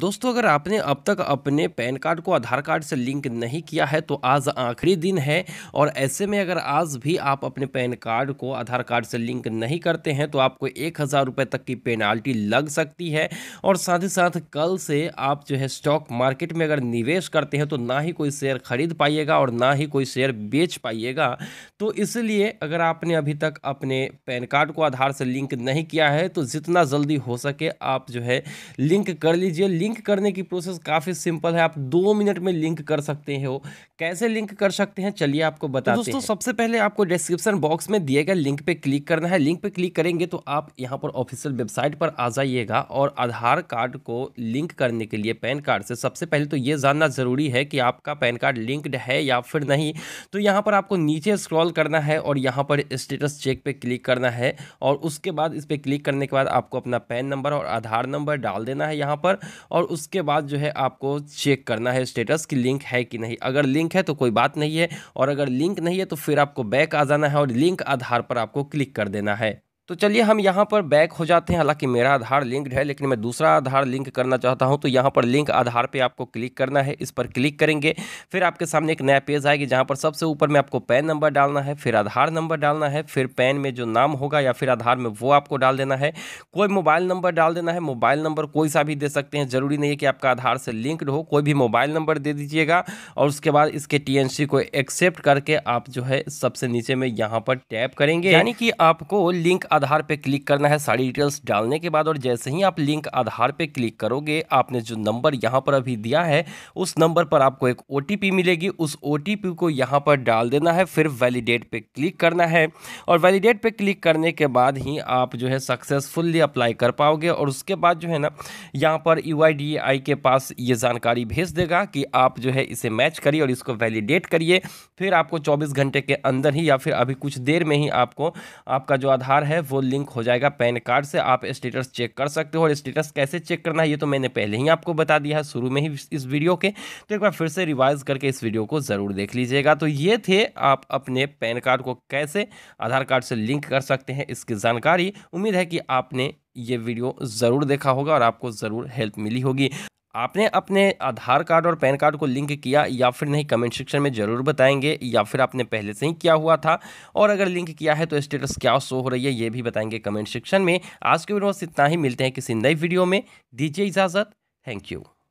दोस्तों अगर आपने अब तक अपने पैन कार्ड को आधार कार्ड से लिंक नहीं किया है तो आज आखिरी दिन है और ऐसे में अगर आज भी आप अपने पैन कार्ड को आधार कार्ड से लिंक नहीं करते हैं तो आपको एक हज़ार रुपये तक की पेनाल्टी लग सकती है और साथ ही साथ कल से आप जो है स्टॉक मार्केट में अगर निवेश करते हैं तो ना ही कोई शेयर खरीद पाइएगा और ना ही कोई शेयर बेच पाइएगा तो इसलिए अगर आपने अभी तक अपने पैन कार्ड को आधार से लिंक नहीं किया है तो जितना जल्दी हो सके आप जो है लिंक कर लीजिए लिंक करने की प्रोसेस काफ़ी सिंपल है आप दो मिनट में लिंक कर सकते हो कैसे लिंक कर सकते हैं चलिए आपको तो बताते तो दोस्तों सबसे पहले आपको डिस्क्रिप्शन बॉक्स में दिए गए लिंक पे क्लिक करना है लिंक पे क्लिक करेंगे तो आप यहाँ पर ऑफिशियल वेबसाइट पर आ जाइएगा और आधार कार्ड को लिंक करने के लिए पैन कार्ड से सबसे पहले तो ये जानना ज़रूरी है कि आपका पैन कार्ड लिंक्ड है या फिर नहीं तो यहाँ पर आपको नीचे स्क्रॉल करना है और यहाँ पर स्टेटस चेक पर क्लिक करना है और उसके बाद इस पर क्लिक करने के बाद आपको अपना पैन नंबर और आधार नंबर डाल देना है यहाँ पर और उसके बाद जो है आपको चेक करना है स्टेटस की लिंक है कि नहीं अगर लिंक है तो कोई बात नहीं है और अगर लिंक नहीं है तो फिर आपको बैक आ जाना है और लिंक आधार पर आपको क्लिक कर देना है तो चलिए हम यहाँ पर बैक हो जाते हैं हालांकि मेरा आधार लिंक्ड है लेकिन मैं दूसरा आधार लिंक करना चाहता हूँ तो यहाँ पर लिंक आधार पे आपको क्लिक करना है इस पर क्लिक करेंगे फिर आपके सामने एक नया पेज आएगी जहाँ पर सबसे ऊपर में आपको पैन नंबर डालना है फिर आधार नंबर डालना है फिर पैन में जो नाम होगा या फिर आधार में वो आपको डाल देना है कोई मोबाइल नंबर डाल देना है मोबाइल नंबर कोई सा भी दे सकते हैं ज़रूरी नहीं है कि आपका आधार से लिंक्ड हो कोई भी मोबाइल नंबर दे दीजिएगा और उसके बाद इसके टी को एक्सेप्ट करके आप जो है सबसे नीचे में यहाँ पर टैप करेंगे यानी कि आपको लिंक आधार पे क्लिक करना है सारी डिटेल्स डालने के बाद और जैसे ही आप लिंक आधार पे क्लिक करोगे आपने जो नंबर यहाँ पर अभी दिया है उस नंबर पर आपको एक ओ मिलेगी उस ओ को यहाँ पर डाल देना है फिर वैलिडेट पे क्लिक करना है और वैलिडेट पे क्लिक करने के बाद ही आप जो है सक्सेसफुल्ली अप्लाई कर पाओगे और उसके बाद जो है ना यहाँ पर यू के पास ये जानकारी भेज देगा कि आप जो है इसे मैच करिए और इसको वैलिडेट करिए फिर आपको 24 घंटे के अंदर ही या फिर अभी कुछ देर में ही आपको आपका जो आधार है वो लिंक हो जाएगा पैन कार्ड से आप स्टेटस चेक कर सकते हो और स्टेटस कैसे चेक करना है ये तो मैंने पहले ही आपको बता दिया है शुरू में ही इस वीडियो के तो एक बार फिर से रिवाइज करके इस वीडियो को ज़रूर देख लीजिएगा तो ये थे आप अपने पैन कार्ड को कैसे आधार कार्ड से लिंक कर सकते हैं इसकी जानकारी उम्मीद है कि आपने ये वीडियो ज़रूर देखा होगा और आपको ज़रूर हेल्प मिली होगी आपने अपने आधार कार्ड और पैन कार्ड को लिंक किया या फिर नहीं कमेंट सेक्शन में ज़रूर बताएंगे या फिर आपने पहले से ही किया हुआ था और अगर लिंक किया है तो स्टेटस क्या शो हो रही है ये भी बताएंगे कमेंट सेक्शन में आज के वीडियो में इतना ही मिलते हैं किसी नई वीडियो में दीजिए इजाज़त थैंक यू